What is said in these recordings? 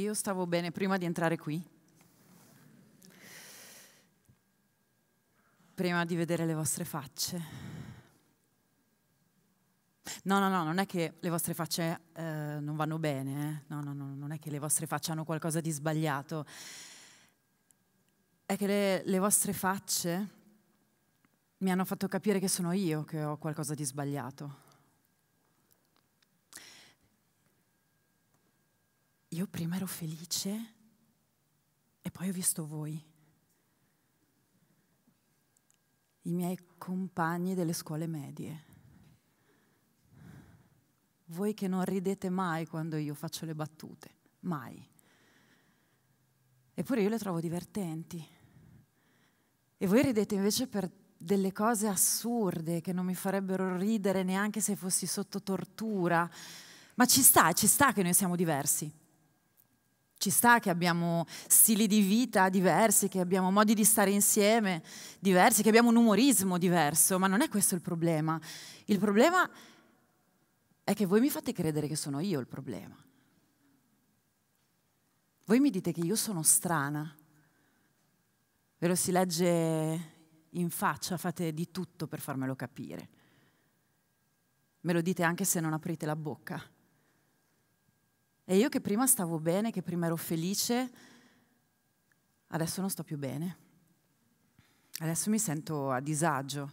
Io stavo bene prima di entrare qui, prima di vedere le vostre facce. No, no, no, non è che le vostre facce eh, non vanno bene, eh. no, no, no, non è che le vostre facce hanno qualcosa di sbagliato, è che le, le vostre facce mi hanno fatto capire che sono io che ho qualcosa di sbagliato. io prima ero felice e poi ho visto voi, i miei compagni delle scuole medie, voi che non ridete mai quando io faccio le battute, mai. Eppure io le trovo divertenti. E voi ridete invece per delle cose assurde che non mi farebbero ridere neanche se fossi sotto tortura. Ma ci sta, ci sta che noi siamo diversi ci sta che abbiamo stili di vita diversi, che abbiamo modi di stare insieme diversi, che abbiamo un umorismo diverso, ma non è questo il problema. Il problema è che voi mi fate credere che sono io il problema. Voi mi dite che io sono strana. Ve lo si legge in faccia, fate di tutto per farmelo capire. Me lo dite anche se non aprite la bocca. E io che prima stavo bene, che prima ero felice, adesso non sto più bene. Adesso mi sento a disagio,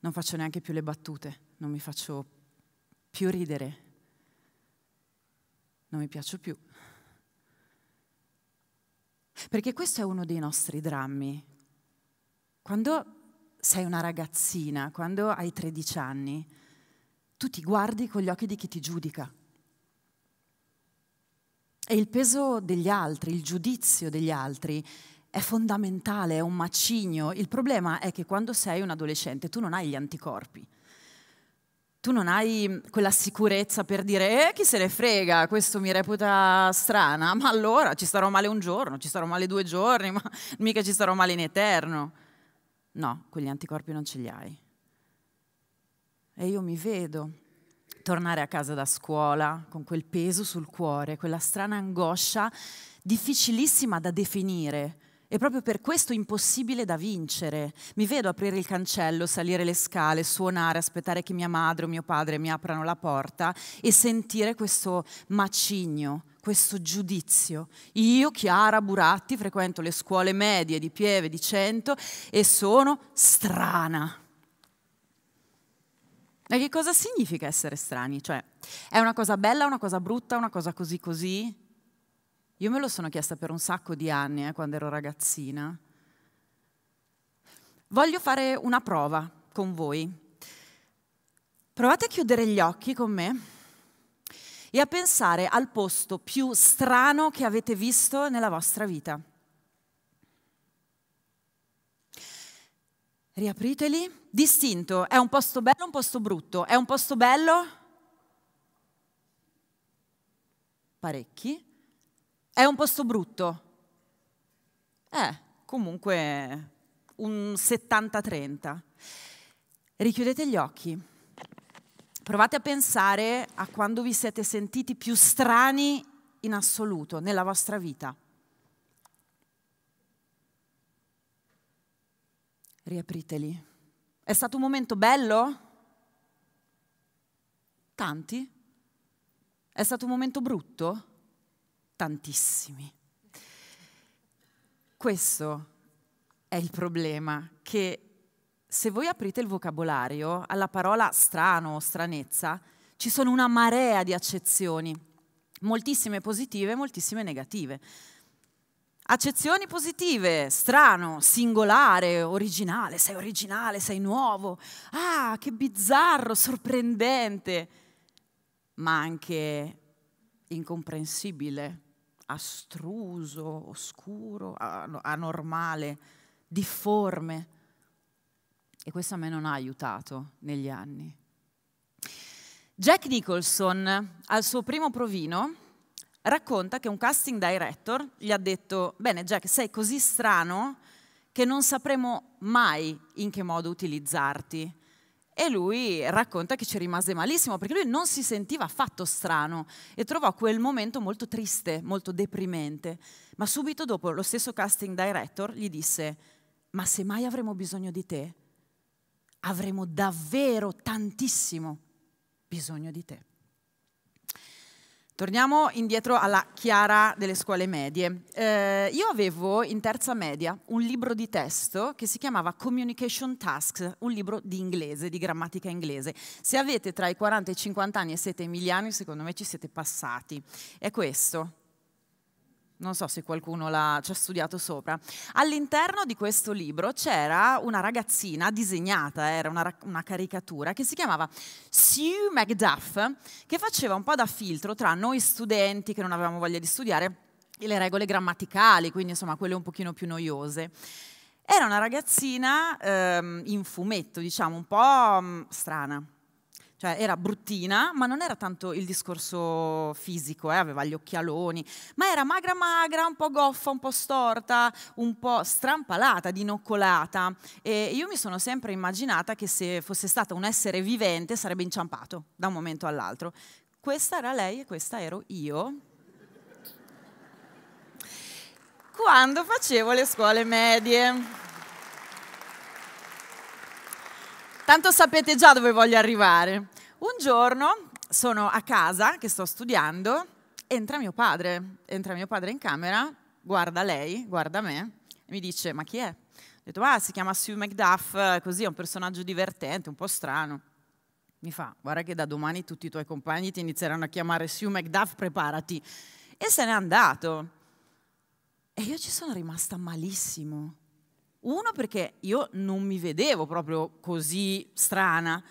non faccio neanche più le battute, non mi faccio più ridere, non mi piaccio più. Perché questo è uno dei nostri drammi. Quando sei una ragazzina, quando hai 13 anni, tu ti guardi con gli occhi di chi ti giudica. E il peso degli altri, il giudizio degli altri è fondamentale, è un macigno. Il problema è che quando sei un adolescente tu non hai gli anticorpi. Tu non hai mm, quella sicurezza per dire eh, chi se ne frega, questo mi reputa strana, ma allora ci starò male un giorno, ci starò male due giorni, ma mica ci starò male in eterno. No, quegli anticorpi non ce li hai. E io mi vedo, tornare a casa da scuola con quel peso sul cuore, quella strana angoscia difficilissima da definire e proprio per questo impossibile da vincere. Mi vedo aprire il cancello, salire le scale, suonare, aspettare che mia madre o mio padre mi aprano la porta e sentire questo macigno, questo giudizio. Io, Chiara Buratti, frequento le scuole medie di Pieve, di Cento e sono strana. Ma che cosa significa essere strani? Cioè, è una cosa bella, una cosa brutta, una cosa così così? Io me lo sono chiesta per un sacco di anni, eh, quando ero ragazzina. Voglio fare una prova con voi. Provate a chiudere gli occhi con me e a pensare al posto più strano che avete visto nella vostra vita. Riapriteli. Distinto, è un posto bello o un posto brutto? È un posto bello? Parecchi. È un posto brutto? Eh, comunque un 70-30. Richiudete gli occhi. Provate a pensare a quando vi siete sentiti più strani in assoluto nella vostra vita. riapriteli. È stato un momento bello? Tanti. È stato un momento brutto? Tantissimi. Questo è il problema, che se voi aprite il vocabolario alla parola strano o stranezza, ci sono una marea di accezioni, moltissime positive e moltissime negative accezioni positive, strano, singolare, originale, sei originale, sei nuovo, ah, che bizzarro, sorprendente, ma anche incomprensibile, astruso, oscuro, anormale, difforme. E questo a me non ha aiutato negli anni. Jack Nicholson al suo primo provino racconta che un casting director gli ha detto, bene Jack, sei così strano che non sapremo mai in che modo utilizzarti. E lui racconta che ci rimase malissimo perché lui non si sentiva affatto strano e trovò quel momento molto triste, molto deprimente. Ma subito dopo lo stesso casting director gli disse, ma se mai avremo bisogno di te, avremo davvero tantissimo bisogno di te. Torniamo indietro alla Chiara delle scuole medie. Eh, io avevo in terza media un libro di testo che si chiamava Communication Tasks, un libro di inglese, di grammatica inglese. Se avete tra i 40 e i 50 anni e siete emiliani, secondo me ci siete passati. È questo non so se qualcuno ci ha studiato sopra, all'interno di questo libro c'era una ragazzina disegnata, eh, era una, una, caricatura, che si chiamava Sue Macduff, che faceva un po' da filtro tra noi studenti che non avevamo voglia di studiare e le regole grammaticali, quindi insomma quelle un pochino più noiose. Era una ragazzina ehm, in fumetto, diciamo, un po' mm, strana, cioè era bruttina, ma non era tanto il discorso fisico, eh, aveva gli occhialoni, ma era magra magra, un po' goffa, un po' storta, un po' strampalata, dinoccolata. E io mi sono sempre immaginata che se fosse stata un essere vivente sarebbe inciampato da un momento all'altro. Questa era lei e questa ero io. Quando facevo le scuole medie. Tanto sapete già dove voglio arrivare. Un giorno sono a casa, che sto studiando, entra mio padre. Entra mio padre in camera, guarda lei, guarda me, e mi dice, ma chi è? Ho detto, ah, si chiama Sue McDuff, così è un personaggio divertente, un po' strano. Mi fa, guarda che da domani tutti i tuoi compagni ti inizieranno a chiamare Sue McDuff, preparati. E se n'è andato. E io ci sono rimasta malissimo. Uno perché io non mi vedevo proprio così strana.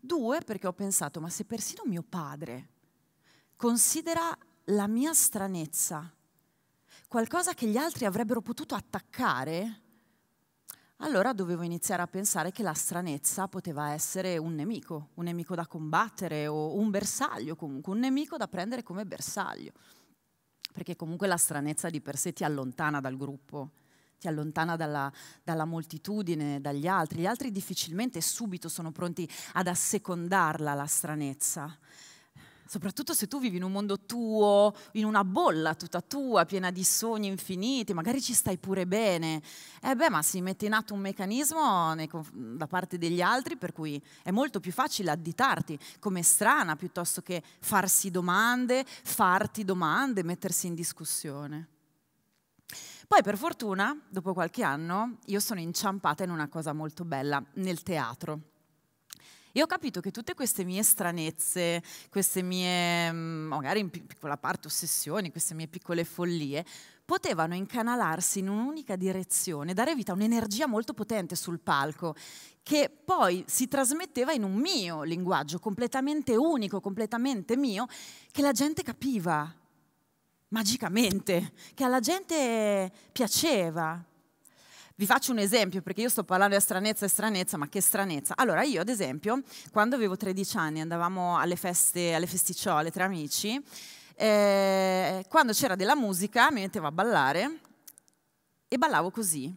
Due perché ho pensato, ma se persino mio padre considera la mia stranezza qualcosa che gli altri avrebbero potuto attaccare, allora dovevo iniziare a pensare che la stranezza poteva essere un nemico, un nemico da combattere o un bersaglio comunque, un nemico da prendere come bersaglio, perché comunque la stranezza di per sé ti allontana dal gruppo ti allontana dalla, dalla, moltitudine, dagli altri. Gli altri difficilmente subito sono pronti ad assecondarla la stranezza. Soprattutto se tu vivi in un mondo tuo, in una bolla tutta tua, piena di sogni infiniti, magari ci stai pure bene. Eh beh, ma si mette in atto un meccanismo nei, da parte degli altri per cui è molto più facile additarti come strana piuttosto che farsi domande, farti domande, mettersi in discussione. Poi per fortuna, dopo qualche anno, io sono inciampata in una cosa molto bella, nel teatro. E ho capito che tutte queste mie stranezze, queste mie, mm, magari in piccola parte, ossessioni, queste mie piccole follie, potevano incanalarsi in un'unica direzione, dare vita a un'energia molto potente sul palco, che poi si trasmetteva in un mio linguaggio completamente unico, completamente mio, che la gente capiva magicamente, che alla gente piaceva. Vi faccio un esempio, perché io sto parlando di stranezza e stranezza, ma che stranezza. Allora, io ad esempio, quando avevo 13 anni, andavamo alle feste, alle festicciole tra amici, eh, quando c'era della musica mi mettevo a ballare e ballavo così.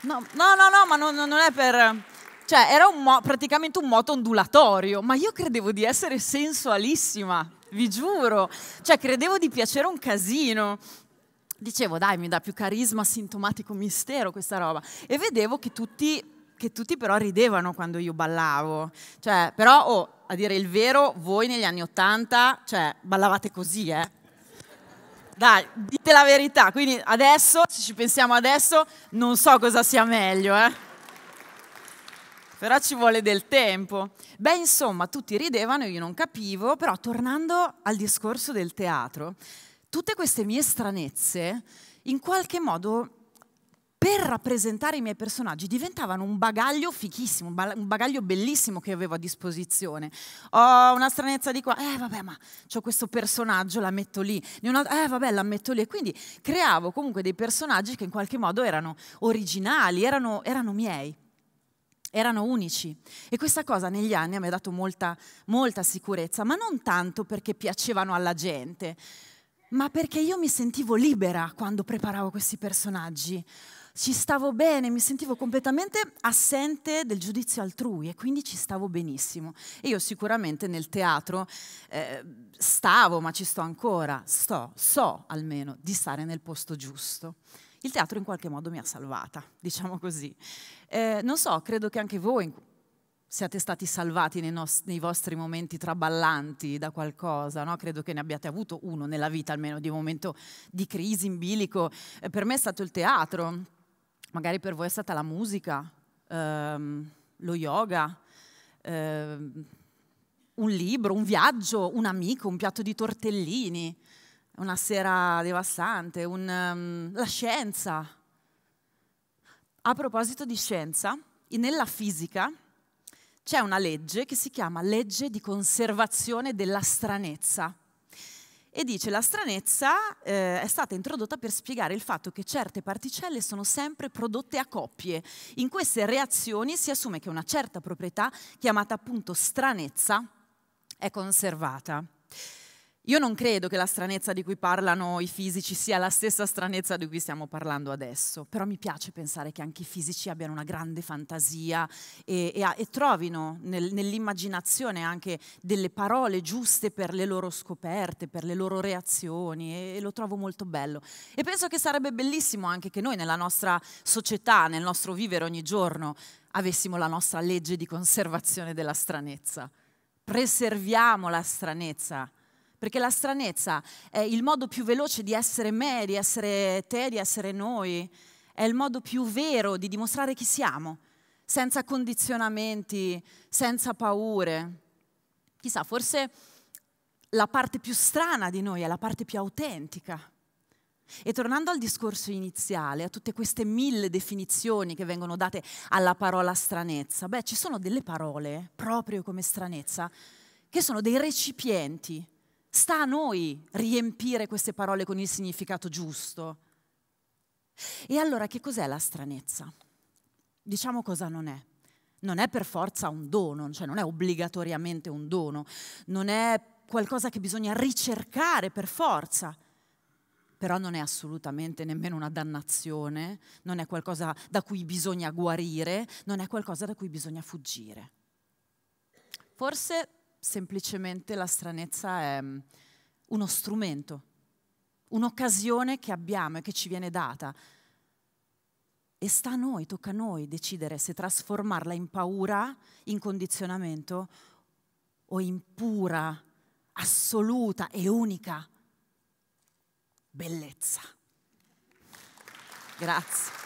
No, no, no, no ma non, non è per... Cioè era un mo- praticamente un moto ondulatorio, ma io credevo di essere sensualissima, vi giuro. Cioè credevo di piacere un casino. Dicevo, dai, mi dà più carisma, sintomatico mistero questa roba. E vedevo che tutti che tutti però ridevano quando io ballavo. Cioè, però, oh, a dire il vero, voi negli anni Ottanta, cioè, ballavate così, eh? Dai, dite la verità. Quindi adesso, se ci pensiamo adesso, non so cosa sia meglio, eh? però ci vuole del tempo. Beh, insomma, tutti ridevano, io non capivo, però tornando al discorso del teatro, tutte queste mie stranezze, in qualche modo per rappresentare i miei personaggi diventavano un bagaglio fichissimo, un bagaglio bellissimo che avevo a disposizione. Ho una stranezza di qua, eh vabbè ma ho questo personaggio, la metto lì, eh vabbè la metto lì. E Quindi creavo comunque dei personaggi che in qualche modo erano originali, erano, erano miei erano unici. E questa cosa negli anni mi ha dato molta, molta sicurezza, ma non tanto perché piacevano alla gente, ma perché io mi sentivo libera quando preparavo questi personaggi. Ci stavo bene, mi sentivo completamente assente del giudizio altrui e quindi ci stavo benissimo. E io sicuramente nel teatro eh, stavo, ma ci sto ancora, sto, so almeno di stare nel posto giusto. Il teatro in qualche modo mi ha salvata, diciamo così. Eh, non so, credo che anche voi siate stati salvati nei, nostri, nei vostri momenti traballanti da qualcosa, no? credo che ne abbiate avuto uno nella vita almeno di un momento di crisi in bilico. Eh, per me è stato il teatro, magari per voi è stata la musica, ehm, lo yoga. Ehm, un libro, un viaggio, un amico, un piatto di tortellini, una sera devastante, un, um, la scienza, a proposito di scienza, nella fisica c'è una legge che si chiama legge di conservazione della stranezza. E dice la stranezza eh, è stata introdotta per spiegare il fatto che certe particelle sono sempre prodotte a coppie. In queste reazioni si assume che una certa proprietà, chiamata appunto stranezza, è conservata. Io non credo che la stranezza di cui parlano i fisici sia la stessa stranezza di cui stiamo parlando adesso, però mi piace pensare che anche i fisici abbiano una grande fantasia e, e, e trovino nel, nell'immaginazione anche delle parole giuste per le loro scoperte, per le loro reazioni e, e lo trovo molto bello. E penso che sarebbe bellissimo anche che noi nella nostra società, nel nostro vivere ogni giorno, avessimo la nostra legge di conservazione della stranezza. Preserviamo la stranezza perché la stranezza è il modo più veloce di essere me, di essere te, di essere noi, è il modo più vero di dimostrare chi siamo, senza condizionamenti, senza paure. Chissà, forse la parte più strana di noi è la parte più autentica. E tornando al discorso iniziale, a tutte queste mille definizioni che vengono date alla parola stranezza, beh, ci sono delle parole, proprio come stranezza, che sono dei recipienti Sta a noi riempire queste parole con il significato giusto. E allora che cos'è la stranezza? Diciamo cosa non è. Non è per forza un dono, cioè non è obbligatoriamente un dono, non è qualcosa che bisogna ricercare per forza, però non è assolutamente nemmeno una dannazione, non è qualcosa da cui bisogna guarire, non è qualcosa da cui bisogna fuggire. Forse semplicemente la stranezza è mm, uno strumento, un'occasione che abbiamo e che ci viene data. E sta a noi, tocca a noi decidere se trasformarla in paura, in condizionamento o in pura, assoluta e unica bellezza. Grazie.